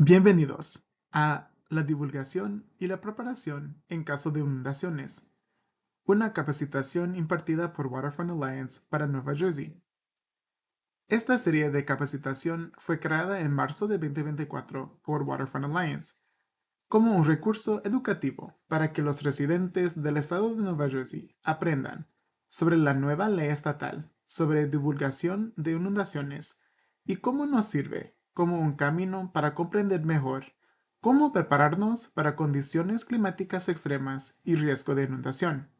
Bienvenidos a la divulgación y la preparación en caso de inundaciones, una capacitación impartida por Waterfront Alliance para Nueva Jersey. Esta serie de capacitación fue creada en marzo de 2024 por Waterfront Alliance como un recurso educativo para que los residentes del estado de Nueva Jersey aprendan sobre la nueva ley estatal sobre divulgación de inundaciones y cómo nos sirve como un camino para comprender mejor cómo prepararnos para condiciones climáticas extremas y riesgo de inundación.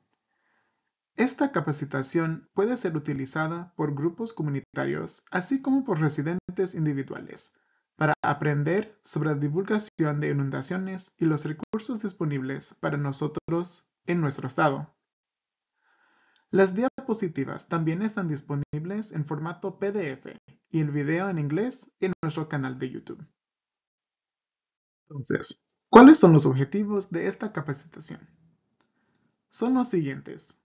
Esta capacitación puede ser utilizada por grupos comunitarios, así como por residentes individuales, para aprender sobre la divulgación de inundaciones y los recursos disponibles para nosotros en nuestro estado. Las diapositivas también están disponibles en formato PDF y el video en inglés en nuestro canal de YouTube. Entonces, ¿cuáles son los objetivos de esta capacitación? Son los siguientes.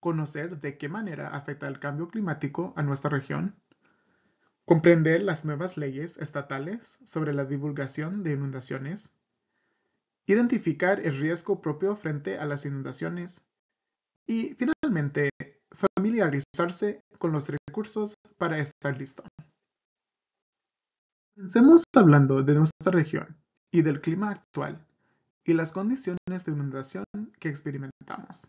Conocer de qué manera afecta el cambio climático a nuestra región. Comprender las nuevas leyes estatales sobre la divulgación de inundaciones. Identificar el riesgo propio frente a las inundaciones y finalmente, familiarizarse con los recursos para estar listo. Pensemos hablando de nuestra región y del clima actual y las condiciones de inundación que experimentamos.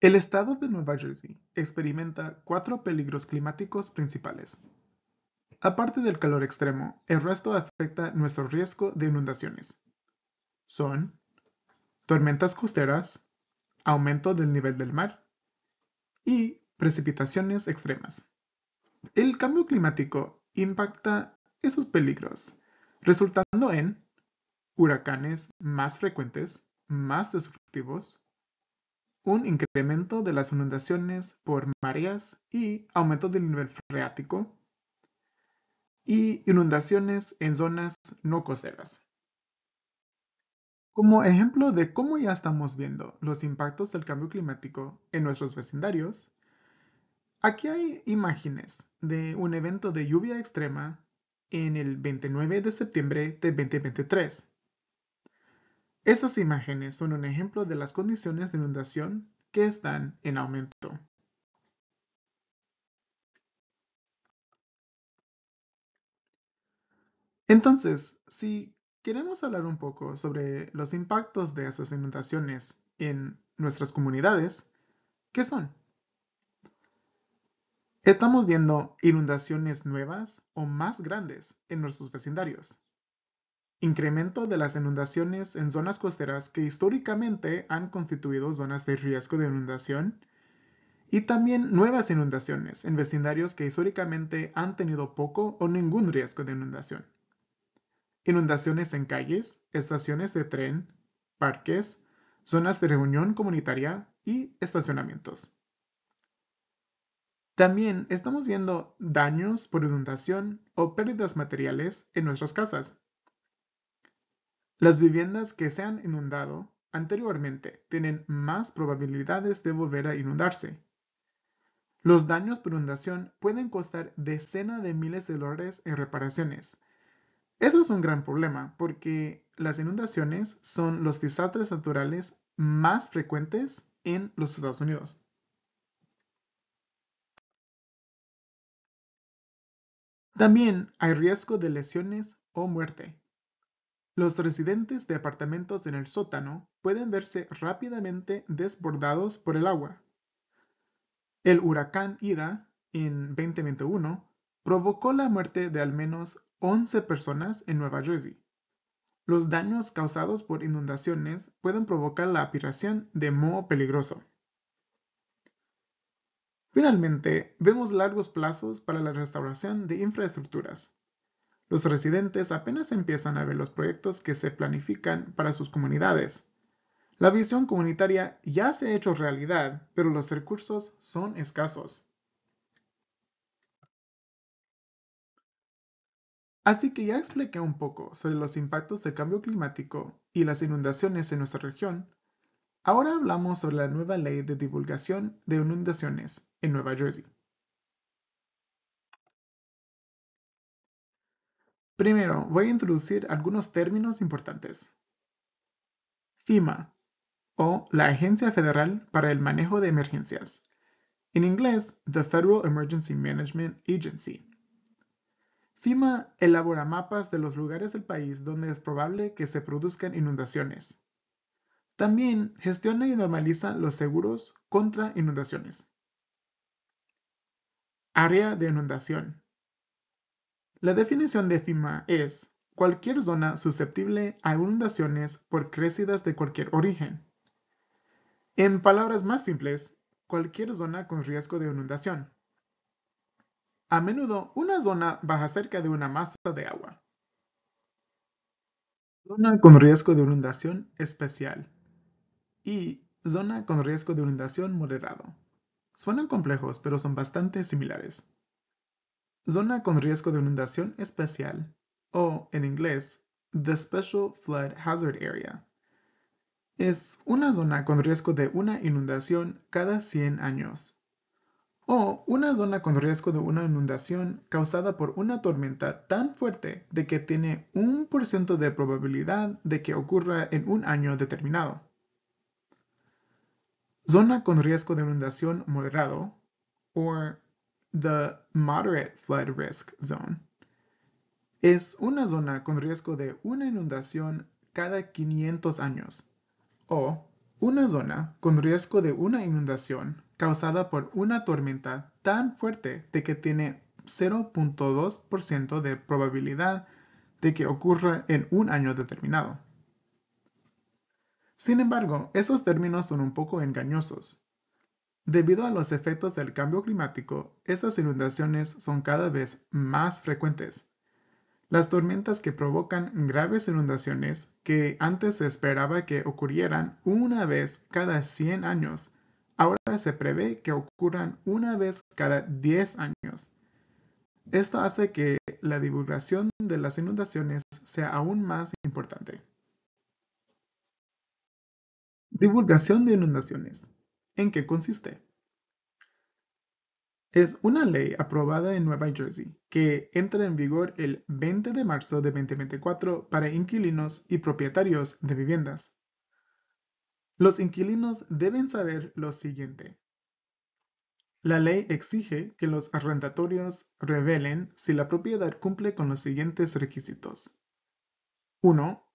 El estado de Nueva Jersey experimenta cuatro peligros climáticos principales. Aparte del calor extremo, el resto afecta nuestro riesgo de inundaciones. Son tormentas costeras, aumento del nivel del mar y precipitaciones extremas. El cambio climático impacta esos peligros, resultando en huracanes más frecuentes, más destructivos, un incremento de las inundaciones por mareas y aumento del nivel freático, y inundaciones en zonas no costeras. Como ejemplo de cómo ya estamos viendo los impactos del cambio climático en nuestros vecindarios, aquí hay imágenes de un evento de lluvia extrema en el 29 de septiembre de 2023. Esas imágenes son un ejemplo de las condiciones de inundación que están en aumento. Entonces, si queremos hablar un poco sobre los impactos de esas inundaciones en nuestras comunidades. ¿Qué son? Estamos viendo inundaciones nuevas o más grandes en nuestros vecindarios. Incremento de las inundaciones en zonas costeras que históricamente han constituido zonas de riesgo de inundación y también nuevas inundaciones en vecindarios que históricamente han tenido poco o ningún riesgo de inundación inundaciones en calles, estaciones de tren, parques, zonas de reunión comunitaria y estacionamientos. También estamos viendo daños por inundación o pérdidas materiales en nuestras casas. Las viviendas que se han inundado anteriormente tienen más probabilidades de volver a inundarse. Los daños por inundación pueden costar decenas de miles de dólares en reparaciones, eso es un gran problema porque las inundaciones son los desastres naturales más frecuentes en los Estados Unidos. También hay riesgo de lesiones o muerte. Los residentes de apartamentos en el sótano pueden verse rápidamente desbordados por el agua. El huracán Ida, en 2021, provocó la muerte de al menos 11 personas en Nueva Jersey. Los daños causados por inundaciones pueden provocar la apiración de moho peligroso. Finalmente, vemos largos plazos para la restauración de infraestructuras. Los residentes apenas empiezan a ver los proyectos que se planifican para sus comunidades. La visión comunitaria ya se ha hecho realidad, pero los recursos son escasos. Así que ya expliqué un poco sobre los impactos del cambio climático y las inundaciones en nuestra región. Ahora hablamos sobre la nueva ley de divulgación de inundaciones en Nueva Jersey. Primero, voy a introducir algunos términos importantes. FEMA, o la Agencia Federal para el Manejo de Emergencias. En inglés, The Federal Emergency Management Agency, FIMA elabora mapas de los lugares del país donde es probable que se produzcan inundaciones. También gestiona y normaliza los seguros contra inundaciones. Área de inundación. La definición de FIMA es cualquier zona susceptible a inundaciones por crecidas de cualquier origen. En palabras más simples, cualquier zona con riesgo de inundación. A menudo, una zona baja cerca de una masa de agua. Zona con riesgo de inundación especial y zona con riesgo de inundación moderado. Suenan complejos, pero son bastante similares. Zona con riesgo de inundación especial o, en inglés, The Special Flood Hazard Area. Es una zona con riesgo de una inundación cada 100 años o oh, una zona con riesgo de una inundación causada por una tormenta tan fuerte de que tiene un por ciento de probabilidad de que ocurra en un año determinado. Zona con riesgo de inundación moderado, o the moderate flood risk zone, es una zona con riesgo de una inundación cada 500 años, o una zona con riesgo de una inundación causada por una tormenta tan fuerte de que tiene 0.2% de probabilidad de que ocurra en un año determinado. Sin embargo, esos términos son un poco engañosos. Debido a los efectos del cambio climático, estas inundaciones son cada vez más frecuentes. Las tormentas que provocan graves inundaciones que antes se esperaba que ocurrieran una vez cada 100 años Ahora se prevé que ocurran una vez cada 10 años. Esto hace que la divulgación de las inundaciones sea aún más importante. Divulgación de inundaciones. ¿En qué consiste? Es una ley aprobada en Nueva Jersey que entra en vigor el 20 de marzo de 2024 para inquilinos y propietarios de viviendas. Los inquilinos deben saber lo siguiente. La ley exige que los arrendatorios revelen si la propiedad cumple con los siguientes requisitos. 1.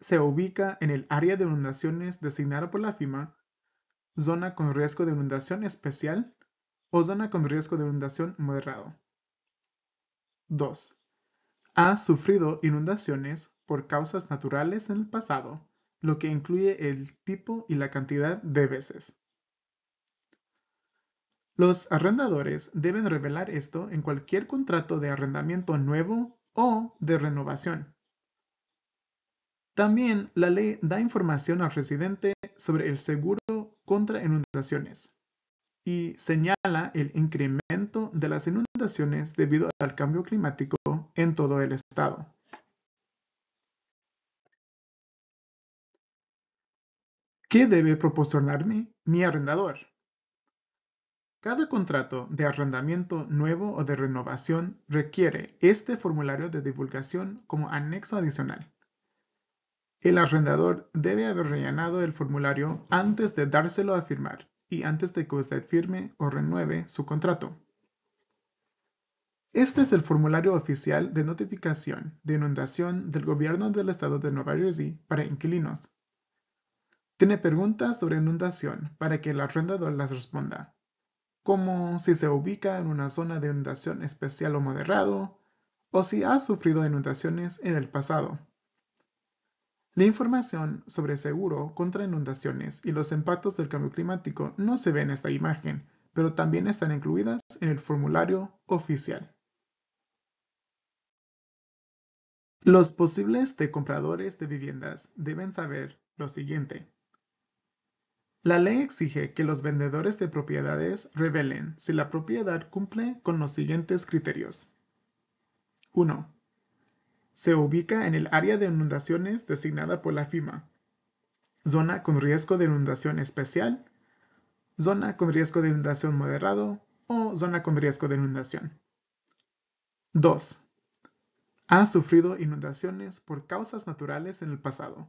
Se ubica en el área de inundaciones designada por la FIMA, zona con riesgo de inundación especial o zona con riesgo de inundación moderado. 2. Ha sufrido inundaciones por causas naturales en el pasado lo que incluye el tipo y la cantidad de veces. Los arrendadores deben revelar esto en cualquier contrato de arrendamiento nuevo o de renovación. También la ley da información al residente sobre el seguro contra inundaciones y señala el incremento de las inundaciones debido al cambio climático en todo el estado. ¿Qué debe proporcionarme mi arrendador? Cada contrato de arrendamiento nuevo o de renovación requiere este formulario de divulgación como anexo adicional. El arrendador debe haber rellenado el formulario antes de dárselo a firmar y antes de que usted firme o renueve su contrato. Este es el formulario oficial de notificación de inundación del gobierno del estado de Nueva Jersey para inquilinos tiene preguntas sobre inundación para que el arrendador las responda, como si se ubica en una zona de inundación especial o moderado, o si ha sufrido inundaciones en el pasado. La información sobre seguro contra inundaciones y los impactos del cambio climático no se ve en esta imagen, pero también están incluidas en el formulario oficial. Los posibles compradores de viviendas deben saber lo siguiente. La ley exige que los vendedores de propiedades revelen si la propiedad cumple con los siguientes criterios. 1. Se ubica en el área de inundaciones designada por la FIMA. Zona con riesgo de inundación especial, zona con riesgo de inundación moderado o zona con riesgo de inundación. 2. Ha sufrido inundaciones por causas naturales en el pasado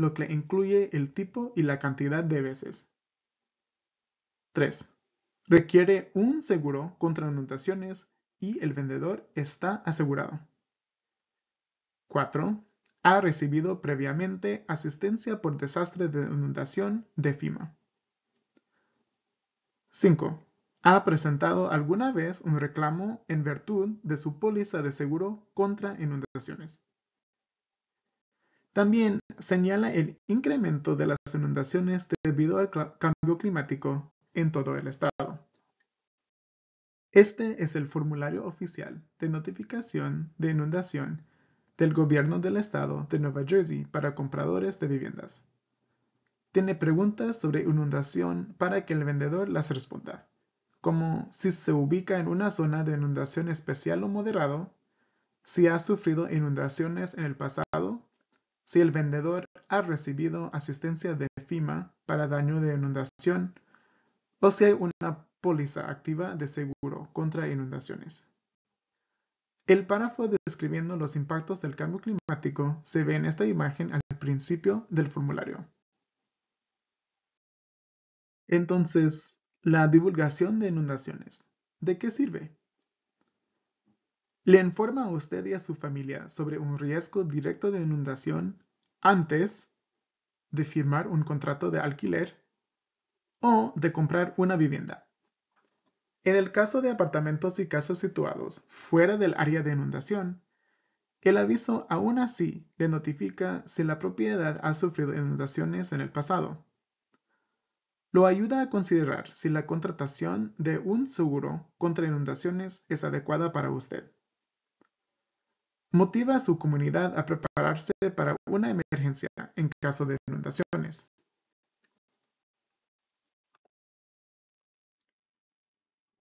lo que incluye el tipo y la cantidad de veces. 3. Requiere un seguro contra inundaciones y el vendedor está asegurado. 4. Ha recibido previamente asistencia por desastre de inundación de FIMA. 5. Ha presentado alguna vez un reclamo en virtud de su póliza de seguro contra inundaciones. También señala el incremento de las inundaciones debido al cambio climático en todo el estado. Este es el formulario oficial de notificación de inundación del gobierno del estado de Nueva Jersey para compradores de viviendas. Tiene preguntas sobre inundación para que el vendedor las responda, como si se ubica en una zona de inundación especial o moderado, si ha sufrido inundaciones en el pasado si el vendedor ha recibido asistencia de FIMA para daño de inundación o si hay una póliza activa de seguro contra inundaciones. El párrafo describiendo los impactos del cambio climático se ve en esta imagen al principio del formulario. Entonces, la divulgación de inundaciones, ¿de qué sirve? Le informa a usted y a su familia sobre un riesgo directo de inundación antes de firmar un contrato de alquiler o de comprar una vivienda. En el caso de apartamentos y casas situados fuera del área de inundación, el aviso aún así le notifica si la propiedad ha sufrido inundaciones en el pasado. Lo ayuda a considerar si la contratación de un seguro contra inundaciones es adecuada para usted. Motiva a su comunidad a prepararse para una emergencia en caso de inundaciones.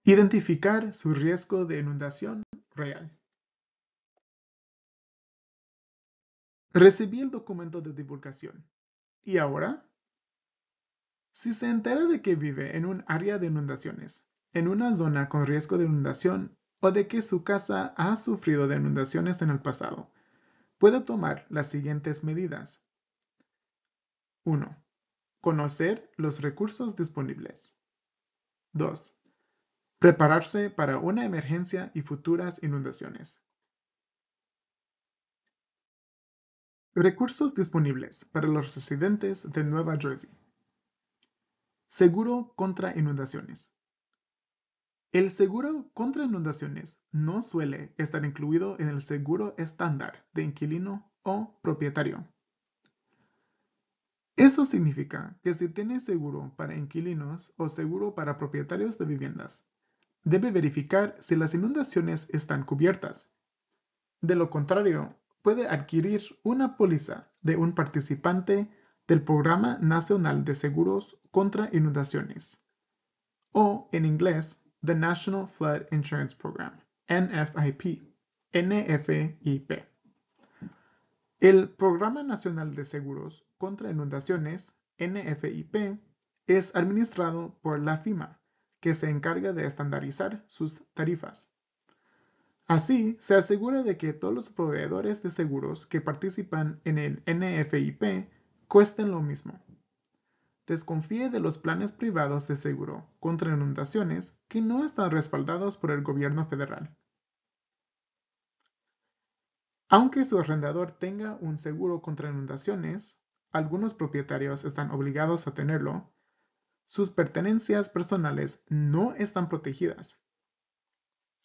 Identificar su riesgo de inundación real. Recibí el documento de divulgación. ¿Y ahora? Si se entera de que vive en un área de inundaciones, en una zona con riesgo de inundación, o de que su casa ha sufrido de inundaciones en el pasado, puede tomar las siguientes medidas. 1. Conocer los recursos disponibles. 2. Prepararse para una emergencia y futuras inundaciones. Recursos disponibles para los residentes de Nueva Jersey. Seguro contra inundaciones. El seguro contra inundaciones no suele estar incluido en el seguro estándar de inquilino o propietario. Esto significa que si tiene seguro para inquilinos o seguro para propietarios de viviendas, debe verificar si las inundaciones están cubiertas. De lo contrario, puede adquirir una póliza de un participante del Programa Nacional de Seguros contra Inundaciones, o en inglés, the National Flood Insurance Program, NFIP, NFIP. El Programa Nacional de Seguros contra Inundaciones, NFIP, es administrado por la FIMA, que se encarga de estandarizar sus tarifas. Así, se asegura de que todos los proveedores de seguros que participan en el NFIP cuesten lo mismo desconfíe de los planes privados de seguro contra inundaciones que no están respaldados por el gobierno federal. Aunque su arrendador tenga un seguro contra inundaciones, algunos propietarios están obligados a tenerlo, sus pertenencias personales no están protegidas.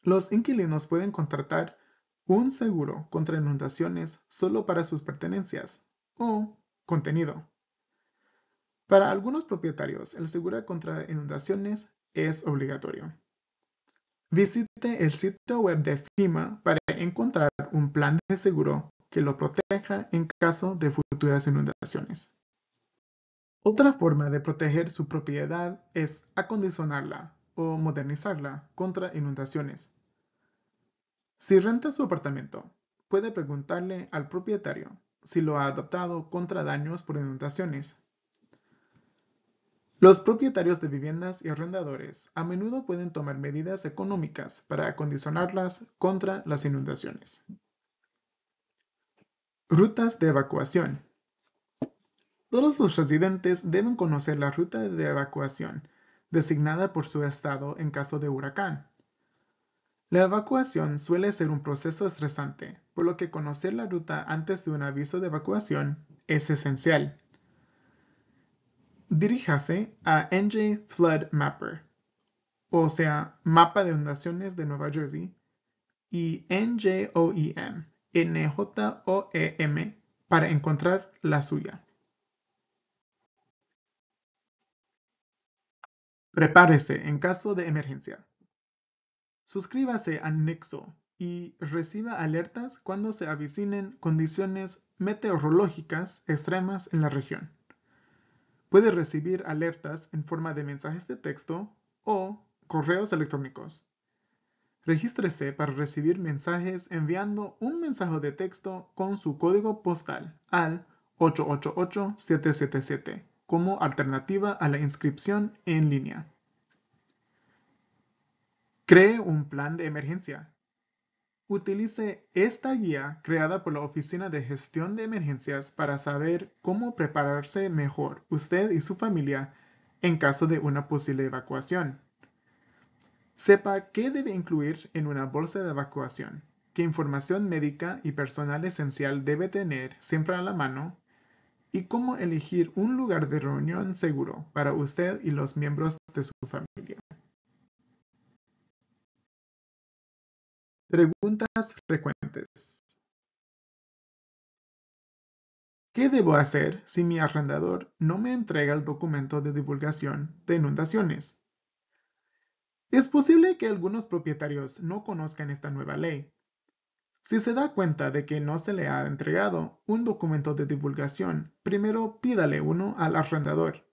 Los inquilinos pueden contratar un seguro contra inundaciones solo para sus pertenencias o contenido. Para algunos propietarios, el seguro contra inundaciones es obligatorio. Visite el sitio web de FIMA para encontrar un plan de seguro que lo proteja en caso de futuras inundaciones. Otra forma de proteger su propiedad es acondicionarla o modernizarla contra inundaciones. Si renta su apartamento, puede preguntarle al propietario si lo ha adoptado contra daños por inundaciones los propietarios de viviendas y arrendadores a menudo pueden tomar medidas económicas para acondicionarlas contra las inundaciones. Rutas de evacuación. Todos los residentes deben conocer la ruta de evacuación designada por su estado en caso de huracán. La evacuación suele ser un proceso estresante, por lo que conocer la ruta antes de un aviso de evacuación es esencial diríjase a NJ Flood Mapper, o sea, Mapa de Inundaciones de Nueva Jersey, y NJOEM, NJOEM, para encontrar la suya. Prepárese en caso de emergencia. Suscríbase a Nexo y reciba alertas cuando se avicinen condiciones meteorológicas extremas en la región. Puede recibir alertas en forma de mensajes de texto o correos electrónicos. Regístrese para recibir mensajes enviando un mensaje de texto con su código postal al 888-777 como alternativa a la inscripción en línea. Cree un plan de emergencia Utilice esta guía creada por la Oficina de Gestión de Emergencias para saber cómo prepararse mejor usted y su familia en caso de una posible evacuación. Sepa qué debe incluir en una bolsa de evacuación, qué información médica y personal esencial debe tener siempre a la mano y cómo elegir un lugar de reunión seguro para usted y los miembros de su familia. Preguntas frecuentes. ¿Qué debo hacer si mi arrendador no me entrega el documento de divulgación de inundaciones? Es posible que algunos propietarios no conozcan esta nueva ley. Si se da cuenta de que no se le ha entregado un documento de divulgación, primero pídale uno al arrendador.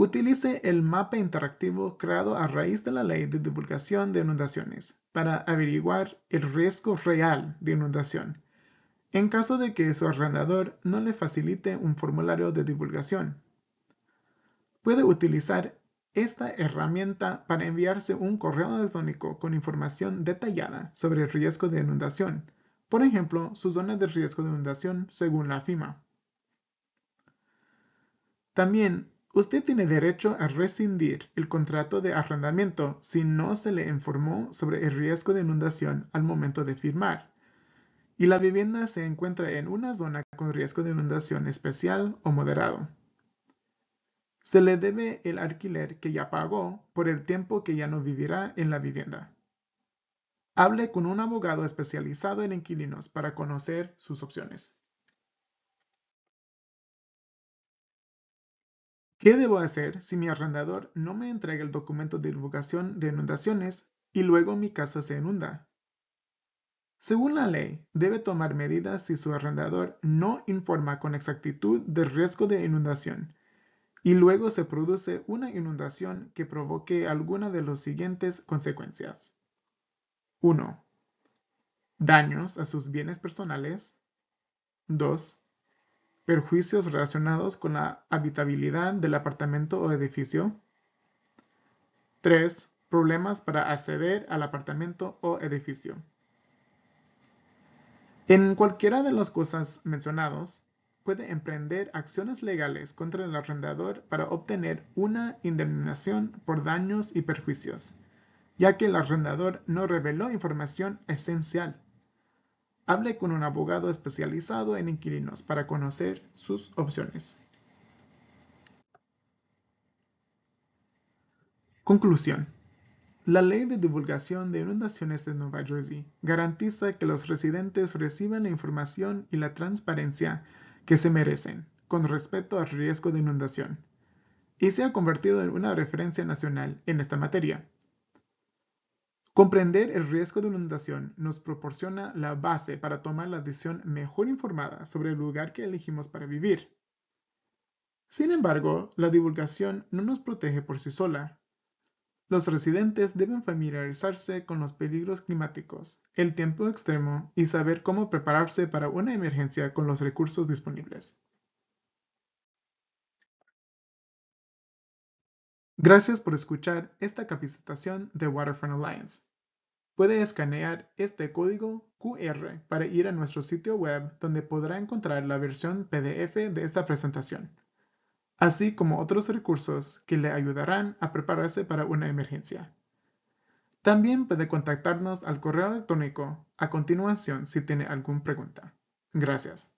Utilice el mapa interactivo creado a raíz de la Ley de Divulgación de Inundaciones para averiguar el riesgo real de inundación, en caso de que su arrendador no le facilite un formulario de divulgación. Puede utilizar esta herramienta para enviarse un correo electrónico con información detallada sobre el riesgo de inundación, por ejemplo, su zona de riesgo de inundación según la FIMA. También Usted tiene derecho a rescindir el contrato de arrendamiento si no se le informó sobre el riesgo de inundación al momento de firmar y la vivienda se encuentra en una zona con riesgo de inundación especial o moderado. Se le debe el alquiler que ya pagó por el tiempo que ya no vivirá en la vivienda. Hable con un abogado especializado en inquilinos para conocer sus opciones. ¿Qué debo hacer si mi arrendador no me entrega el documento de divulgación de inundaciones y luego mi casa se inunda? Según la ley, debe tomar medidas si su arrendador no informa con exactitud del riesgo de inundación y luego se produce una inundación que provoque alguna de las siguientes consecuencias. 1. Daños a sus bienes personales. 2 perjuicios relacionados con la habitabilidad del apartamento o edificio. 3. Problemas para acceder al apartamento o edificio. En cualquiera de las cosas mencionadas, puede emprender acciones legales contra el arrendador para obtener una indemnización por daños y perjuicios, ya que el arrendador no reveló información esencial Hable con un abogado especializado en inquilinos para conocer sus opciones. Conclusión. La ley de divulgación de inundaciones de Nueva Jersey garantiza que los residentes reciban la información y la transparencia que se merecen con respecto al riesgo de inundación, y se ha convertido en una referencia nacional en esta materia. Comprender el riesgo de inundación nos proporciona la base para tomar la decisión mejor informada sobre el lugar que elegimos para vivir. Sin embargo, la divulgación no nos protege por sí sola. Los residentes deben familiarizarse con los peligros climáticos, el tiempo extremo y saber cómo prepararse para una emergencia con los recursos disponibles. Gracias por escuchar esta capacitación de Waterfront Alliance. Puede escanear este código QR para ir a nuestro sitio web donde podrá encontrar la versión PDF de esta presentación, así como otros recursos que le ayudarán a prepararse para una emergencia. También puede contactarnos al correo electrónico a continuación si tiene alguna pregunta. Gracias.